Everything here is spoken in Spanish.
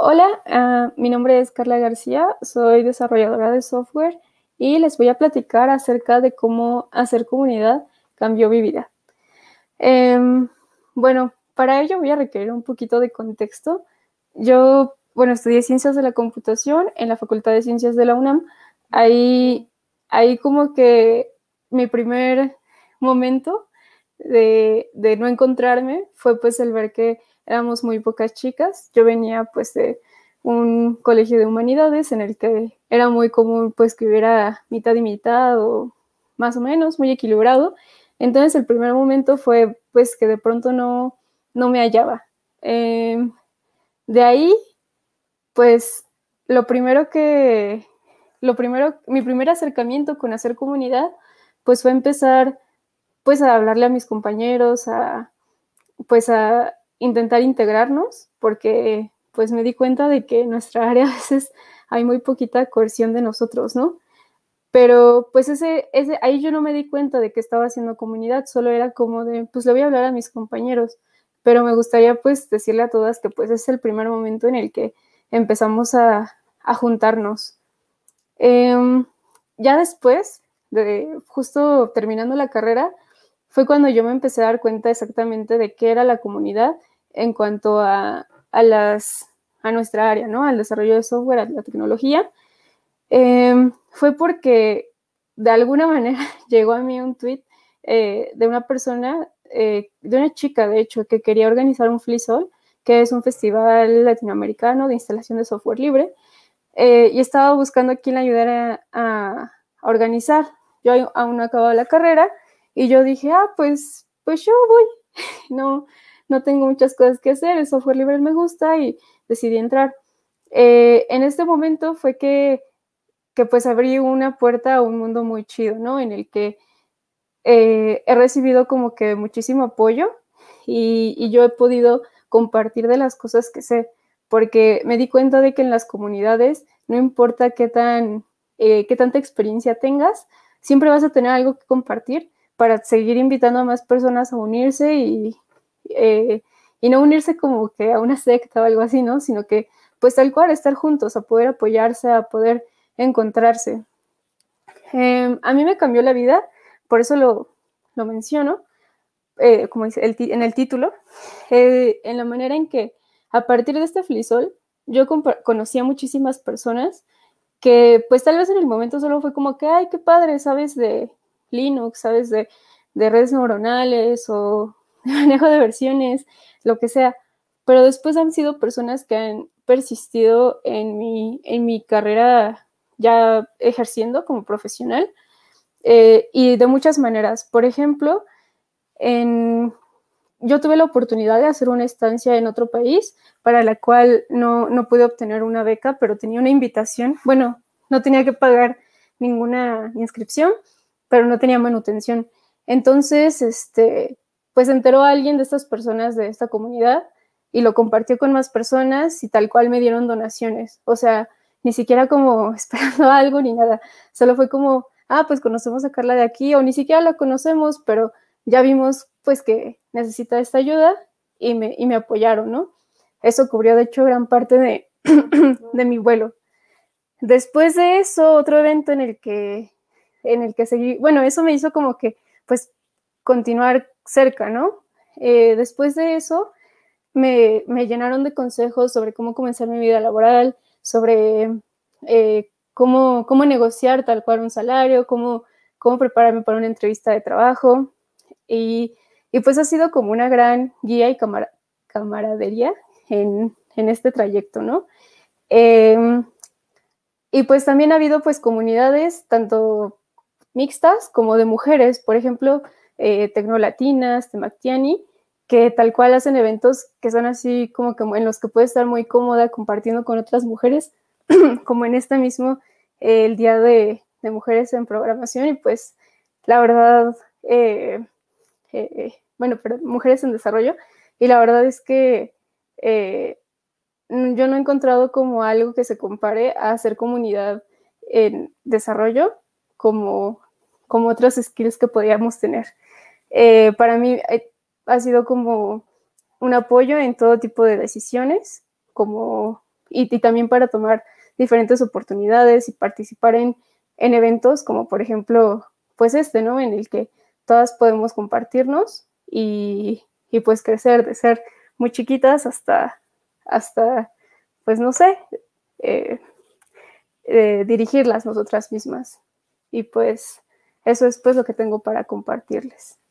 Hola, ah, mi nombre es Carla García, soy desarrolladora de software y les voy a platicar acerca de cómo hacer comunidad cambió mi vida. Em, bueno, para ello voy a requerir un poquito de contexto. Yo, bueno, estudié ciencias de la computación en la Facultad de Ciencias de la UNAM. Ahí, ahí como que mi primer momento de, de no encontrarme fue pues el ver que éramos muy pocas chicas. Yo venía pues de un colegio de humanidades en el que era muy común pues que hubiera mitad y mitad o más o menos, muy equilibrado. Entonces el primer momento fue pues que de pronto no, no me hallaba. Em, de ahí, pues lo primero que, lo primero, mi primer acercamiento con hacer comunidad, pues fue empezar pues a hablarle a mis compañeros, a pues a, intentar integrarnos, porque pues me di cuenta de que en nuestra área a veces hay muy poquita coerción de nosotros, ¿no? Pero pues ese, ese, ahí yo no me di cuenta de que estaba haciendo comunidad, solo era como de, pues le voy a hablar a mis compañeros, pero me gustaría pues decirle a todas que pues es el primer momento en el que empezamos a, juntarnos. Em, ya después, de, justo terminando la carrera, fue cuando yo me empecé a dar cuenta exactamente de qué era la comunidad en cuanto a, las, a nuestra área, ¿no? Al desarrollo de software, a la tecnología, em, fue porque de alguna manera llegó a mí un tweet eh, de una persona, eh, de una chica, de hecho, que quería organizar un FliSol, que es un festival latinoamericano de instalación de software libre, eh, y estaba buscando a quien la ayudara a, organizar. Yo aún no acababa la carrera y yo dije, ah, pues, pues yo voy. no, no tengo muchas cosas que hacer, el software libre me gusta y decidí entrar. Eh, en este momento fue que, que, pues abrí una puerta a un mundo muy chido, ¿no? En el que eh, he recibido como que muchísimo apoyo y, yo he podido compartir de las cosas que sé, porque me di cuenta de que en las comunidades, no importa qué, tan, eh, qué tanta experiencia tengas, siempre vas a tener algo que compartir para seguir invitando a más personas a unirse y, eh, y no unirse como que a una secta o algo así, ¿no? Sino que, pues tal cual, estar juntos, a poder apoyarse, a poder encontrarse. Em, a mí me cambió la vida, por eso lo, lo menciono, eh, como dice en el título, eh, en la manera en que a partir de este flisol yo conocí a muchísimas personas que pues tal vez en el momento solo fue como que, ay, qué padre, sabes de Linux, sabes de, de redes neuronales o manejo de versiones, lo que sea. Pero después han sido personas que han persistido en mi, en mi carrera ya ejerciendo como profesional eh, y de muchas maneras. Por ejemplo, yo tuve la oportunidad de hacer una estancia en otro país para la cual no, no pude obtener una beca, pero tenía una invitación. Bueno, no tenía que pagar ninguna inscripción, pero no tenía manutención. Entonces, este, pues enteró a alguien de estas personas de esta comunidad y lo compartió con más personas y tal cual me dieron donaciones. O sea, ni siquiera como esperando algo ni nada. Solo fue como, ah, pues conocemos a Carla de aquí o ni siquiera la conocemos, pero ya vimos pues que necesita esta ayuda y me, me apoyaron, ¿no? Eso cubrió de hecho gran parte de, de mi vuelo. Después de eso, otro evento en el que en el que seguí, bueno, eso me hizo como que pues continuar cerca, ¿no? Eh, después de eso, me, llenaron de consejos sobre cómo comenzar mi vida laboral, sobre eh, cómo, negociar tal cual un salario, cómo, prepararme para una entrevista de trabajo. Y, pues ha sido como una gran guía y camaradería en, este trayecto, ¿no? Em, y pues también ha habido pues comunidades tanto mixtas como de mujeres. Por ejemplo, eh, Tecnolatinas, Temactiani, que tal cual hacen eventos que son así como que en los que puedes estar muy cómoda compartiendo con otras mujeres, como en este mismo eh, el Día de, Mujeres en Programación y pues la verdad, eh, eh, bueno, pero Mujeres en Desarrollo y la verdad es que yo no he encontrado como algo que se compare a hacer comunidad en desarrollo como, como otras skills que podríamos tener. Eh, para mí eh, ha sido como un apoyo en todo tipo de decisiones, como, y, también para tomar diferentes oportunidades y participar en, eventos como por ejemplo, pues este, ¿no? En el que todas podemos compartirnos y, pues crecer de ser muy chiquitas hasta, hasta pues no sé, eh, dirigirlas nosotras mismas. Y pues eso es pues lo que tengo para compartirles.